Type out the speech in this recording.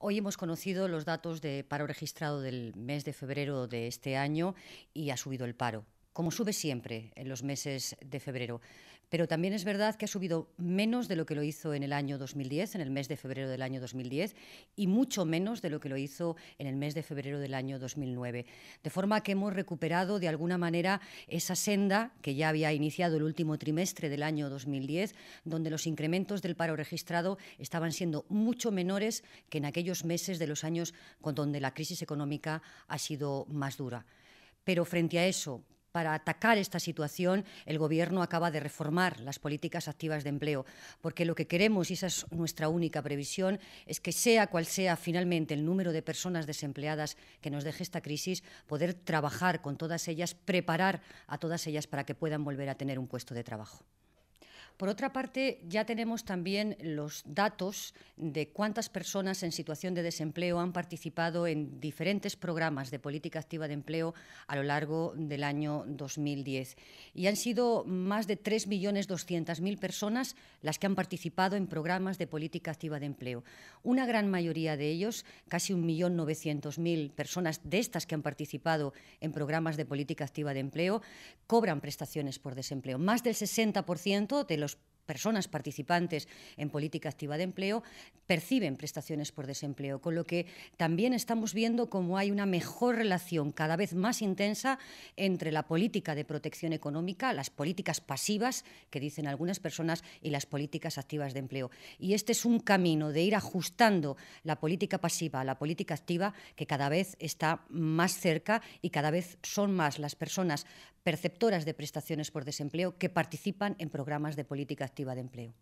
Hoy hemos conocido los datos de paro registrado del mes de febrero de este año y ha subido el paro como sube siempre en los meses de febrero. Pero también es verdad que ha subido menos de lo que lo hizo en el año 2010, en el mes de febrero del año 2010, y mucho menos de lo que lo hizo en el mes de febrero del año 2009. De forma que hemos recuperado de alguna manera esa senda que ya había iniciado el último trimestre del año 2010, donde los incrementos del paro registrado estaban siendo mucho menores que en aquellos meses de los años con donde la crisis económica ha sido más dura. Pero frente a eso, para atacar esta situación, el Gobierno acaba de reformar las políticas activas de empleo, porque lo que queremos, y esa es nuestra única previsión, es que sea cual sea finalmente el número de personas desempleadas que nos deje esta crisis, poder trabajar con todas ellas, preparar a todas ellas para que puedan volver a tener un puesto de trabajo. Por otra parte, ya tenemos también los datos de cuántas personas en situación de desempleo han participado en diferentes programas de política activa de empleo a lo largo del año 2010. Y han sido más de 3.200.000 personas las que han participado en programas de política activa de empleo. Una gran mayoría de ellos, casi 1.900.000 personas de estas que han participado en programas de política activa de empleo, cobran prestaciones por desempleo. Más del 60% de los personas participantes en política activa de empleo perciben prestaciones por desempleo, con lo que también estamos viendo cómo hay una mejor relación cada vez más intensa entre la política de protección económica, las políticas pasivas, que dicen algunas personas, y las políticas activas de empleo. Y este es un camino de ir ajustando la política pasiva a la política activa que cada vez está más cerca y cada vez son más las personas perceptoras de prestaciones por desempleo que participan en programas de política activa de empleo.